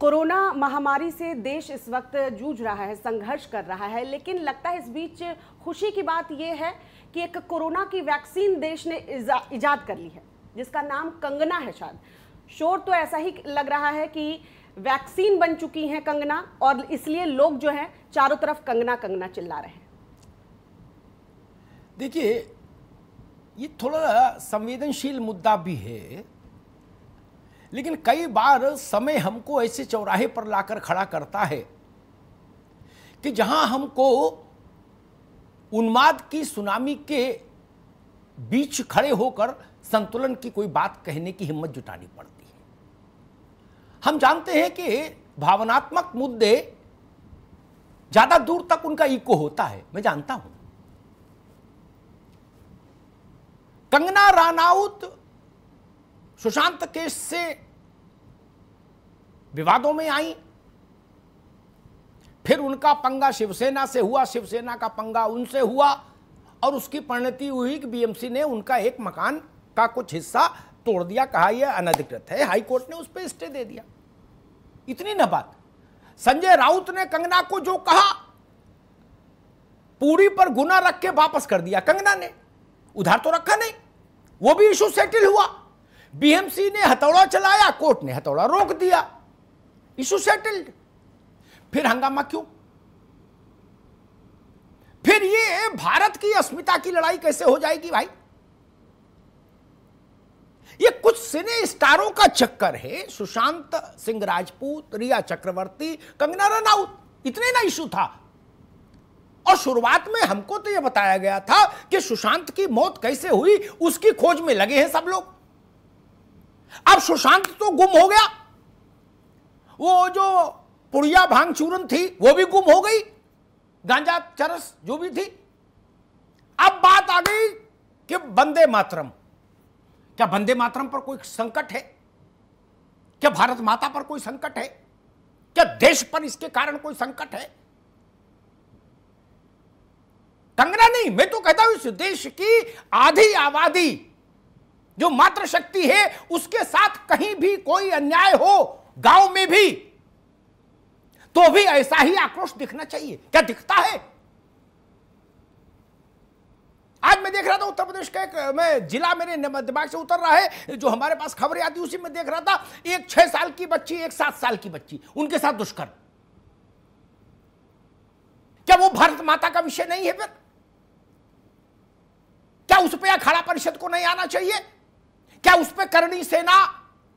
corona महामारी से देश इस वक्त जूझ रहा है संघर्ष कर रहा है लेकिन लगता है इस बीच खुशी की बात यह है कि एक कोरोना की वैक्सीन देश ने ईजाद इजाद कर ली है जिसका नाम कंगना है शायद शोर तो ऐसा ही लग रहा है कि वैक्सीन बन चुकी है कंगना और इसलिए लोग जो हैं चारों तरफ कंगना कंगना चिल्ला रहे हैं देखिए ये थोड़ा संवेदनशील मुद्दा भी है लेकिन कई बार समय हमको ऐसे चौराहे पर लाकर खड़ा करता है कि जहां हमको उन्माद की सुनामी के बीच खड़े होकर संतुलन की कोई बात कहने की हिम्मत जुटानी पड़ती है हम जानते हैं कि भावनात्मक मुद्दे ज्यादा दूर तक उनका इको होता है मैं जानता हूं कंगना रानाउत सुशांत केस से विवादों में आई फिर उनका पंगा शिवसेना से हुआ शिवसेना का पंगा उनसे हुआ और उसकी परिणति हुई कि बीएमसी ने उनका एक मकान का कुछ हिस्सा तोड़ दिया कहा यह अनधिकृत है हाईकोर्ट ने उस पर स्टे दे दिया इतनी न बात संजय राउत ने कंगना को जो कहा पूरी पर गुना रख के वापस कर दिया कंगना ने उधार तो रखा नहीं वो भी इशू सेटल हुआ बीएमसी ने हथौड़ा चलाया कोर्ट ने हथौड़ा रोक दिया इशू सेटल्ड फिर हंगामा क्यों फिर ये भारत की अस्मिता की लड़ाई कैसे हो जाएगी भाई ये कुछ सिने स्टारों का चक्कर है सुशांत सिंह राजपूत रिया चक्रवर्ती कंगना रनाउत इतने ना इशू था और शुरुआत में हमको तो यह बताया गया था कि सुशांत की मौत कैसे हुई उसकी खोज में लगे हैं सब लोग अब सुशांत तो गुम हो गया वो जो पुड़िया भांग चूरन थी वो भी गुम हो गई गांजा चरस जो भी थी अब बात आ गई कि वंदे मातरम क्या वंदे मातरम पर कोई संकट है क्या भारत माता पर कोई संकट है क्या देश पर इसके कारण कोई संकट है कंगना नहीं मैं तो कहता हूं इस देश की आधी आबादी जो मात्र शक्ति है उसके साथ कहीं भी कोई अन्याय हो गांव में भी तो भी ऐसा ही आक्रोश दिखना चाहिए क्या दिखता है आज मैं देख रहा था उत्तर प्रदेश का एक मैं जिला मेरे दिमाग से उतर रहा है जो हमारे पास खबरें आती उसी में देख रहा था एक छह साल की बच्ची एक सात साल की बच्ची उनके साथ दुष्कर्म क्या वो भारत माता का विषय नहीं है फिर क्या उस पर अखाड़ा परिषद को नहीं आना चाहिए क्या उस पर करणी सेना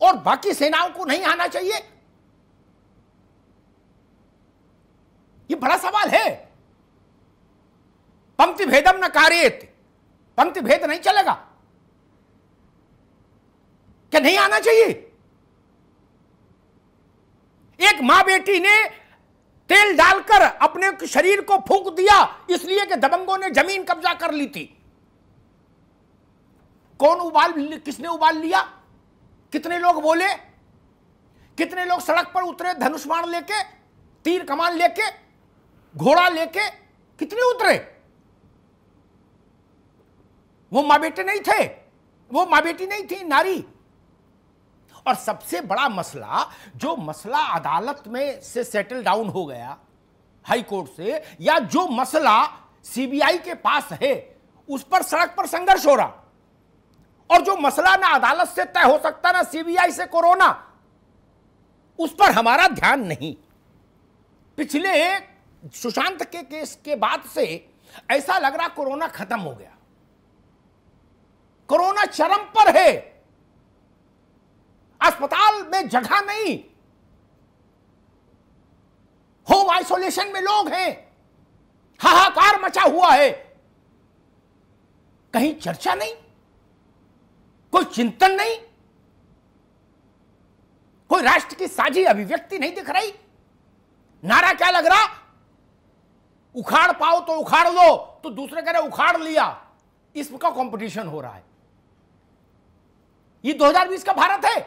और बाकी सेनाओं को नहीं आना चाहिए ये बड़ा सवाल है पंक्ति भेदम न कार्यत पंक्ति भेद नहीं चलेगा क्या नहीं आना चाहिए एक मां बेटी ने तेल डालकर अपने शरीर को फूंक दिया इसलिए कि दबंगों ने जमीन कब्जा कर ली थी कौन उबाल किसने उबाल लिया कितने लोग बोले कितने लोग सड़क पर उतरे धनुष बाण लेके तीर कमान लेके घोड़ा लेके कितने उतरे वो मां बेटे नहीं थे वो माँ बेटी नहीं थी नारी और सबसे बड़ा मसला जो मसला अदालत में से सेटल डाउन हो गया हाई कोर्ट से या जो मसला सीबीआई के पास है उस पर सड़क पर संघर्ष हो रहा और जो मसला ना अदालत से तय हो सकता ना सीबीआई से कोरोना उस पर हमारा ध्यान नहीं पिछले सुशांत के केस के बाद से ऐसा लग रहा कोरोना खत्म हो गया कोरोना चरम पर है अस्पताल में जगह नहीं होम आइसोलेशन में लोग हैं हाहाकार मचा हुआ है कहीं चर्चा नहीं कोई चिंतन नहीं कोई राष्ट्र की साझी अभिव्यक्ति नहीं दिख रही नारा क्या लग रहा उखाड़ पाओ तो उखाड़ लो तो दूसरे कह रहे उखाड़ लिया इसका कंपटीशन हो रहा है ये 2020 का भारत है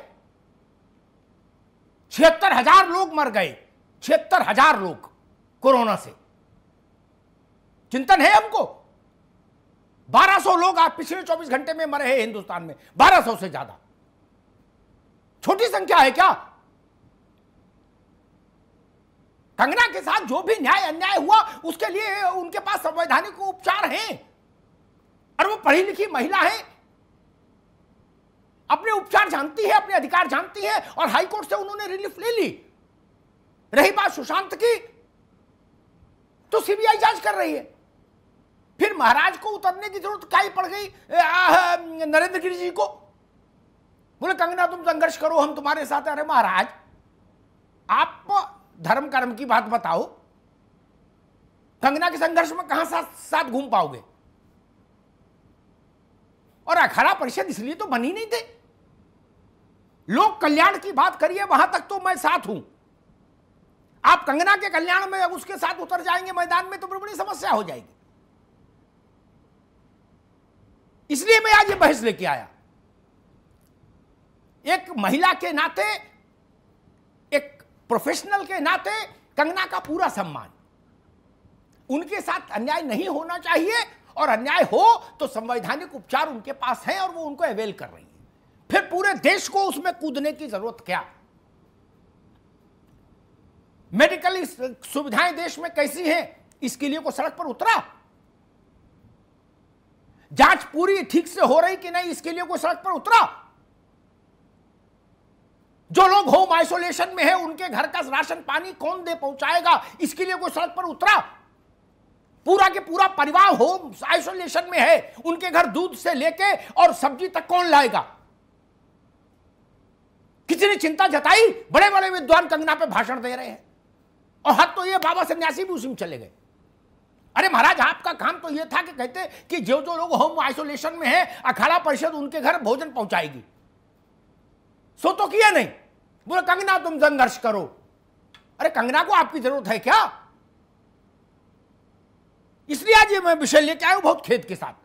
छिहत्तर हजार लोग मर गए छिहत्तर हजार लोग कोरोना से चिंतन है हमको 1200 लोग आज पिछले 24 घंटे में मरे हैं हिंदुस्तान में 1200 से ज्यादा छोटी संख्या है क्या कंगना के साथ जो भी न्याय अन्याय हुआ उसके लिए उनके पास संवैधानिक उपचार हैं और वो पढ़ी लिखी महिला है अपने उपचार जानती है अपने अधिकार जानती है और हाईकोर्ट से उन्होंने रिलीफ ले ली रही बात सुशांत की तो सीबीआई जांच कर रही है फिर महाराज को उतरने की जरूरत काई पड़ गई नरेंद्र गिरी जी को बोले कंगना तुम संघर्ष करो हम तुम्हारे साथ अरे महाराज आप धर्म कर्म की बात बताओ कंगना के संघर्ष में कहां साथ साथ घूम पाओगे और अखाड़ा परिषद इसलिए तो बनी नहीं थे लोक कल्याण की बात करिए वहां तक तो मैं साथ हूं आप कंगना के कल्याण में उसके साथ उतर जाएंगे मैदान में तो बड़ी बड़ी समस्या हो जाएगी इसलिए मैं आज ये बहस लेके आया एक महिला के नाते एक प्रोफेशनल के नाते कंगना का पूरा सम्मान उनके साथ अन्याय नहीं होना चाहिए और अन्याय हो तो संवैधानिक उपचार उनके पास है और वो उनको अवेल कर रही है फिर पूरे देश को उसमें कूदने की जरूरत क्या मेडिकल सुविधाएं देश में कैसी हैं इसके लिए को सड़क पर उतरा जांच पूरी ठीक से हो रही कि नहीं इसके लिए कोई सड़क पर उतरा जो लोग होम आइसोलेशन में है उनके घर का राशन पानी कौन दे पहुंचाएगा इसके लिए कोई सड़क पर उतरा पूरा के पूरा परिवार होम आइसोलेशन में है उनके घर दूध से लेके और सब्जी तक कौन लाएगा किसी ने चिंता जताई बड़े बड़े विद्वान कंगना पे भाषण दे रहे हैं और हद तो ये बाबा सन्यासी भी उसी में चले गए अरे महाराज आपका काम तो ये था कि कहते कि जो जो लोग होम आइसोलेशन में है अखाड़ा परिषद उनके घर भोजन पहुंचाएगी सो तो किया नहीं बोले कंगना तुम संघर्ष करो अरे कंगना को आपकी जरूरत है क्या इसलिए आज ये मैं विषय लेके आया हूं बहुत खेत के साथ